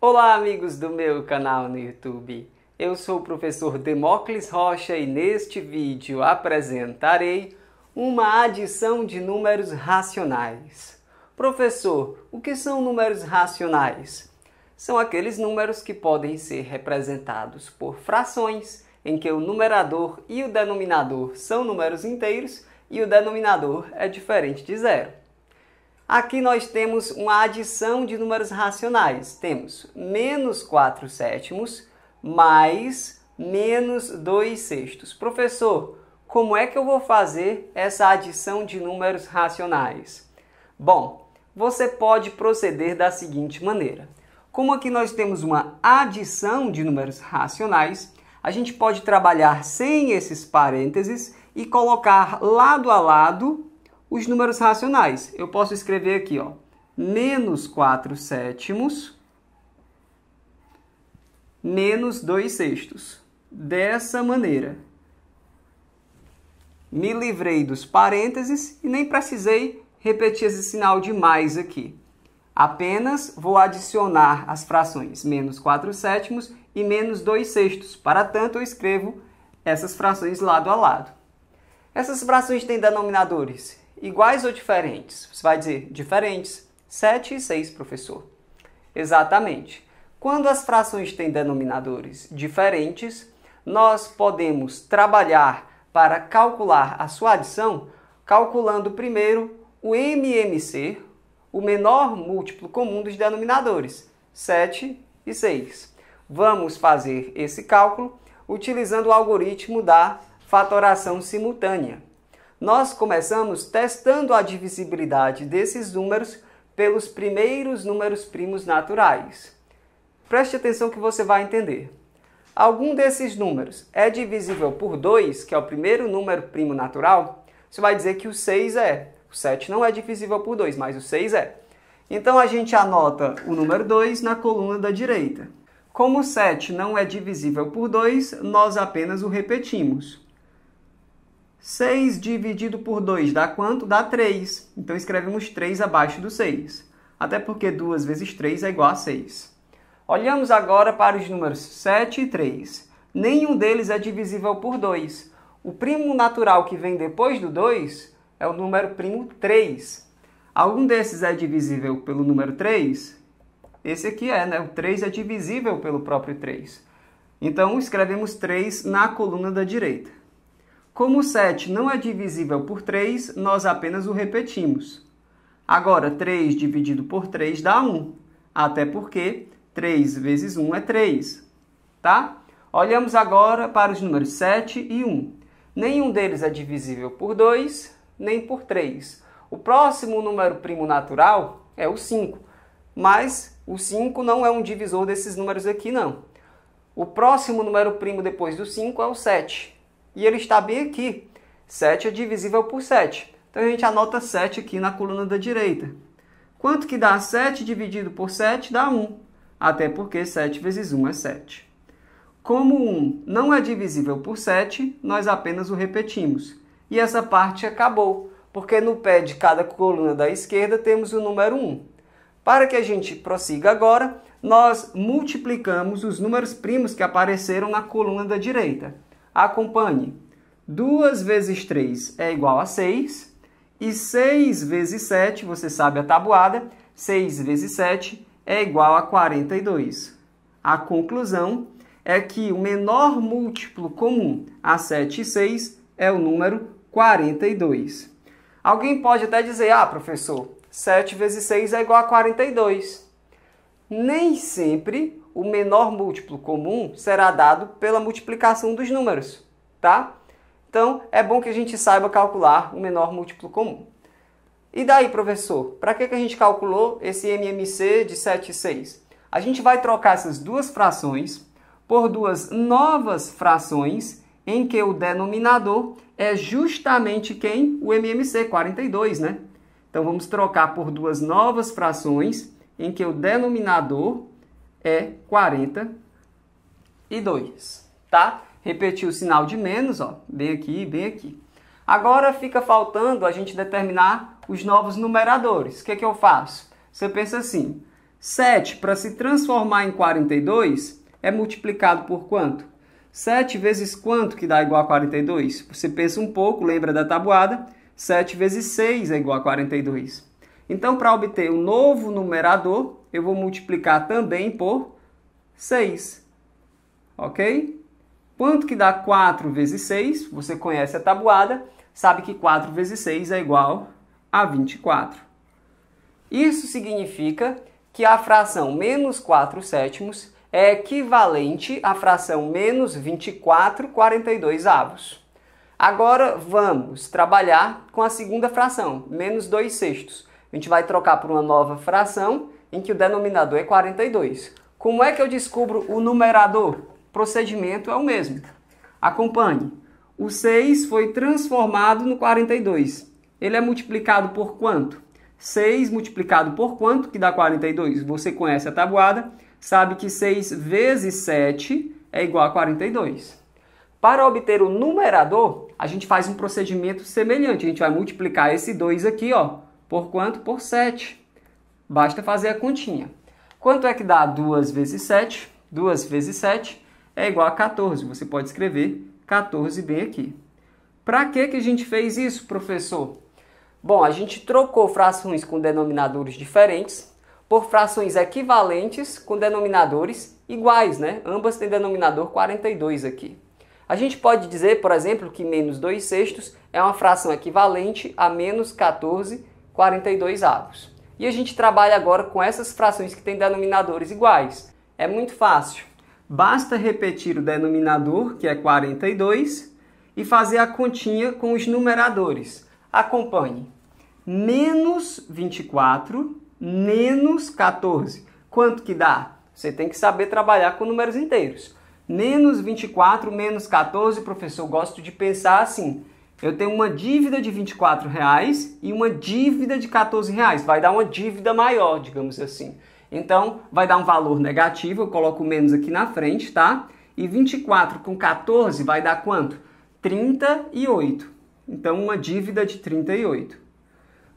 Olá, amigos do meu canal no YouTube. Eu sou o professor Demócles Rocha e neste vídeo apresentarei uma adição de números racionais. Professor, o que são números racionais? São aqueles números que podem ser representados por frações, em que o numerador e o denominador são números inteiros e o denominador é diferente de zero. Aqui nós temos uma adição de números racionais. Temos menos 4 sétimos mais menos 2 sextos. Professor, como é que eu vou fazer essa adição de números racionais? Bom, você pode proceder da seguinte maneira. Como aqui nós temos uma adição de números racionais, a gente pode trabalhar sem esses parênteses e colocar lado a lado os números racionais. Eu posso escrever aqui, ó, menos 4 sétimos menos 2 sextos. Dessa maneira. Me livrei dos parênteses e nem precisei repetir esse sinal de mais aqui. Apenas vou adicionar as frações menos 4 sétimos e menos 2 sextos. Para tanto, eu escrevo essas frações lado a lado. Essas frações têm denominadores Iguais ou diferentes? Você vai dizer diferentes. 7 e 6, professor. Exatamente. Quando as frações têm denominadores diferentes, nós podemos trabalhar para calcular a sua adição calculando primeiro o MMC, o menor múltiplo comum dos denominadores, 7 e 6. Vamos fazer esse cálculo utilizando o algoritmo da fatoração simultânea. Nós começamos testando a divisibilidade desses números pelos primeiros números primos naturais. Preste atenção que você vai entender. Algum desses números é divisível por 2, que é o primeiro número primo natural? Você vai dizer que o 6 é. O 7 não é divisível por 2, mas o 6 é. Então a gente anota o número 2 na coluna da direita. Como o 7 não é divisível por 2, nós apenas o repetimos. 6 dividido por 2 dá quanto? Dá 3. Então escrevemos 3 abaixo do 6. Até porque 2 vezes 3 é igual a 6. Olhamos agora para os números 7 e 3. Nenhum deles é divisível por 2. O primo natural que vem depois do 2 é o número primo 3. Algum desses é divisível pelo número 3? Esse aqui é, né? O 3 é divisível pelo próprio 3. Então escrevemos 3 na coluna da direita. Como 7 não é divisível por 3, nós apenas o repetimos. Agora, 3 dividido por 3 dá 1, até porque 3 vezes 1 é 3, tá? Olhamos agora para os números 7 e 1. Nenhum deles é divisível por 2, nem por 3. O próximo número primo natural é o 5, mas o 5 não é um divisor desses números aqui, não. O próximo número primo depois do 5 é o 7 e ele está bem aqui. 7 é divisível por 7. Então a gente anota 7 aqui na coluna da direita. Quanto que dá 7 dividido por 7? Dá 1. Até porque 7 vezes 1 é 7. Como 1 não é divisível por 7, nós apenas o repetimos. E essa parte acabou, porque no pé de cada coluna da esquerda temos o número 1. Para que a gente prossiga agora, nós multiplicamos os números primos que apareceram na coluna da direita. Acompanhe. 2 vezes 3 é igual a 6. E 6 vezes 7, você sabe a tabuada, 6 vezes 7 é igual a 42. A conclusão é que o menor múltiplo comum a 7 e 6 é o número 42. Alguém pode até dizer, ah, professor, 7 vezes 6 é igual a 42. Nem sempre o menor múltiplo comum será dado pela multiplicação dos números, tá? Então, é bom que a gente saiba calcular o menor múltiplo comum. E daí, professor, para que, que a gente calculou esse MMC de e 6? A gente vai trocar essas duas frações por duas novas frações em que o denominador é justamente quem? O MMC, 42, né? Então, vamos trocar por duas novas frações em que o denominador é 42, tá? Repetir o sinal de menos, ó, bem aqui e bem aqui. Agora fica faltando a gente determinar os novos numeradores. O que, é que eu faço? Você pensa assim, 7 para se transformar em 42 é multiplicado por quanto? 7 vezes quanto que dá igual a 42? Você pensa um pouco, lembra da tabuada? 7 vezes 6 é igual a 42. Então, para obter um novo numerador, eu vou multiplicar também por 6. Ok? Quanto que dá 4 vezes 6? Você conhece a tabuada, sabe que 4 vezes 6 é igual a 24. Isso significa que a fração menos 4 sétimos é equivalente à fração menos 24 42 avos. Agora vamos trabalhar com a segunda fração, menos 2 sextos a gente vai trocar por uma nova fração em que o denominador é 42. Como é que eu descubro o numerador? O procedimento é o mesmo. Acompanhe. O 6 foi transformado no 42. Ele é multiplicado por quanto? 6 multiplicado por quanto que dá 42? Você conhece a tabuada, sabe que 6 vezes 7 é igual a 42. Para obter o numerador, a gente faz um procedimento semelhante. A gente vai multiplicar esse 2 aqui, ó, por quanto? Por 7. Basta fazer a continha. Quanto é que dá 2 vezes 7? 2 vezes 7 é igual a 14. Você pode escrever 14 bem aqui. Para que, a gente fez isso, professor? Bom, a gente trocou frações com denominadores diferentes por frações equivalentes com denominadores iguais, né? Ambas têm denominador 42 aqui. A gente pode dizer, por exemplo, que menos 2 sextos é uma fração equivalente a menos 14 42 avos. E a gente trabalha agora com essas frações que têm denominadores iguais. É muito fácil. Basta repetir o denominador, que é 42, e fazer a continha com os numeradores. Acompanhe. Menos 24, menos 14. Quanto que dá? Você tem que saber trabalhar com números inteiros. Menos 24, menos 14, professor, gosto de pensar assim. Eu tenho uma dívida de 24 reais e uma dívida de 14 reais. Vai dar uma dívida maior, digamos assim. Então, vai dar um valor negativo, eu coloco menos aqui na frente, tá? E 24 com 14 vai dar quanto? 38. Então, uma dívida de 38.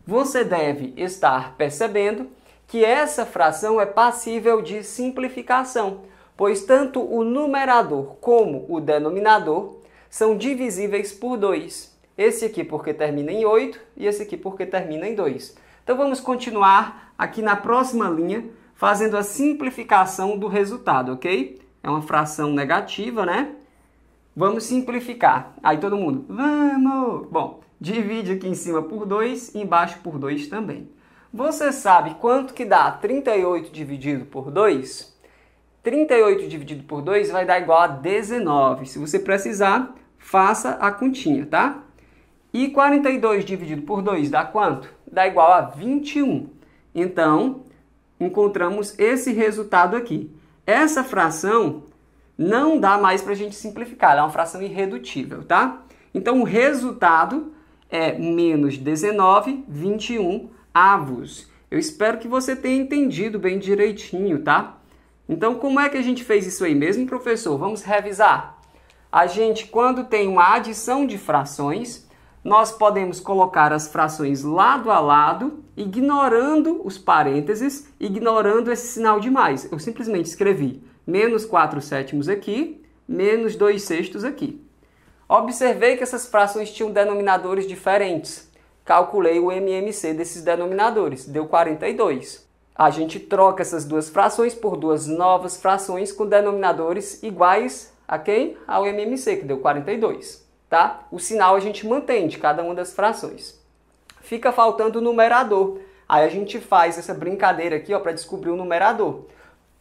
Você deve estar percebendo que essa fração é passível de simplificação, pois tanto o numerador como o denominador são divisíveis por 2 esse aqui porque termina em 8 e esse aqui porque termina em 2. Então vamos continuar aqui na próxima linha, fazendo a simplificação do resultado, ok? É uma fração negativa, né? Vamos simplificar. Aí todo mundo, vamos! Bom, divide aqui em cima por 2 e embaixo por 2 também. Você sabe quanto que dá 38 dividido por 2? 38 dividido por 2 vai dar igual a 19. Se você precisar, faça a continha, tá? E 42 dividido por 2 dá quanto? Dá igual a 21. Então, encontramos esse resultado aqui. Essa fração não dá mais para a gente simplificar, ela é uma fração irredutível, tá? Então, o resultado é menos 19, 21 avos. Eu espero que você tenha entendido bem direitinho, tá? Então, como é que a gente fez isso aí mesmo, professor? Vamos revisar. A gente, quando tem uma adição de frações, nós podemos colocar as frações lado a lado, ignorando os parênteses, ignorando esse sinal de mais. Eu simplesmente escrevi menos 4 sétimos aqui, menos 2 sextos aqui. Observei que essas frações tinham denominadores diferentes. Calculei o MMC desses denominadores, deu 42. A gente troca essas duas frações por duas novas frações com denominadores iguais a quem? Ao MMC, que deu 42 tá? O sinal a gente mantém de cada uma das frações. Fica faltando o numerador. Aí a gente faz essa brincadeira aqui, para descobrir o numerador.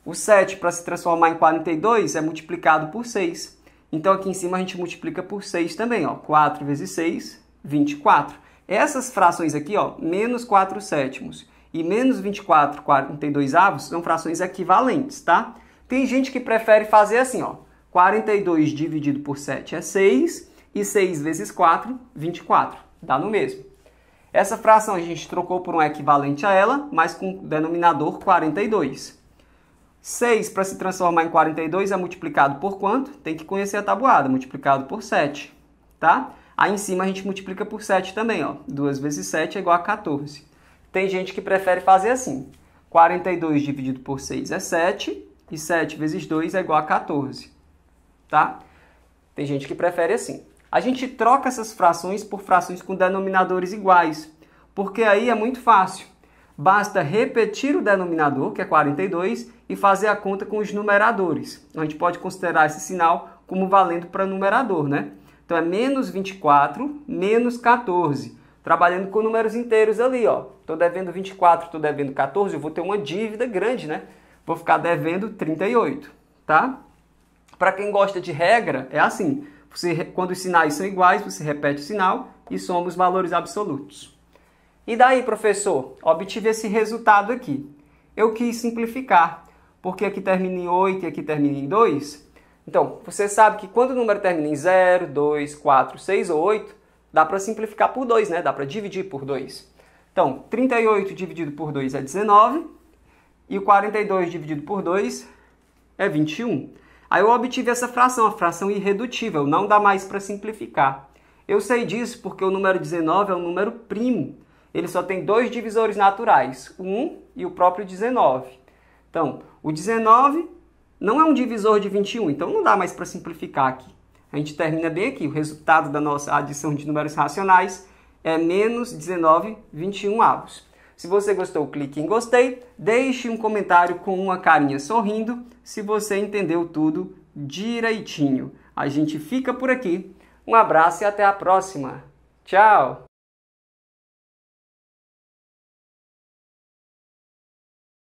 O 7 para se transformar em 42 é multiplicado por 6. Então aqui em cima a gente multiplica por 6 também, ó. 4 vezes 6, 24. Essas frações aqui, ó, menos 4 sétimos e menos 24, 42 avos são frações equivalentes, tá? Tem gente que prefere fazer assim, ó. 42 dividido por 7 é 6 e 6 vezes 4, 24. Dá no mesmo. Essa fração a gente trocou por um equivalente a ela, mas com denominador 42. 6 para se transformar em 42 é multiplicado por quanto? Tem que conhecer a tabuada, multiplicado por 7, tá? Aí em cima a gente multiplica por 7 também, 2 vezes 7 é igual a 14. Tem gente que prefere fazer assim. 42 dividido por 6 é 7, e 7 vezes 2 é igual a 14, tá? Tem gente que prefere assim. A gente troca essas frações por frações com denominadores iguais, porque aí é muito fácil. Basta repetir o denominador, que é 42, e fazer a conta com os numeradores. Então, a gente pode considerar esse sinal como valendo para numerador, né? Então é menos 24 menos 14. Trabalhando com números inteiros ali, ó. Estou devendo 24, estou devendo 14, eu vou ter uma dívida grande, né? Vou ficar devendo 38, tá? Para quem gosta de regra, é assim. Você, quando os sinais são iguais, você repete o sinal e soma os valores absolutos. E daí, professor, obtive esse resultado aqui. Eu quis simplificar, porque aqui termina em 8 e aqui termina em 2. Então, você sabe que quando o número termina em 0, 2, 4, 6 ou 8, dá para simplificar por 2, né? Dá para dividir por 2. Então, 38 dividido por 2 é 19 e 42 dividido por 2 é 21. Aí eu obtive essa fração, a fração irredutível, não dá mais para simplificar. Eu sei disso porque o número 19 é um número primo. Ele só tem dois divisores naturais, o 1 e o próprio 19. Então, o 19 não é um divisor de 21, então não dá mais para simplificar aqui. A gente termina bem aqui. O resultado da nossa adição de números racionais é menos 19, 21 avos. Se você gostou, clique em gostei, deixe um comentário com uma carinha sorrindo, se você entendeu tudo direitinho. A gente fica por aqui. Um abraço e até a próxima. Tchau!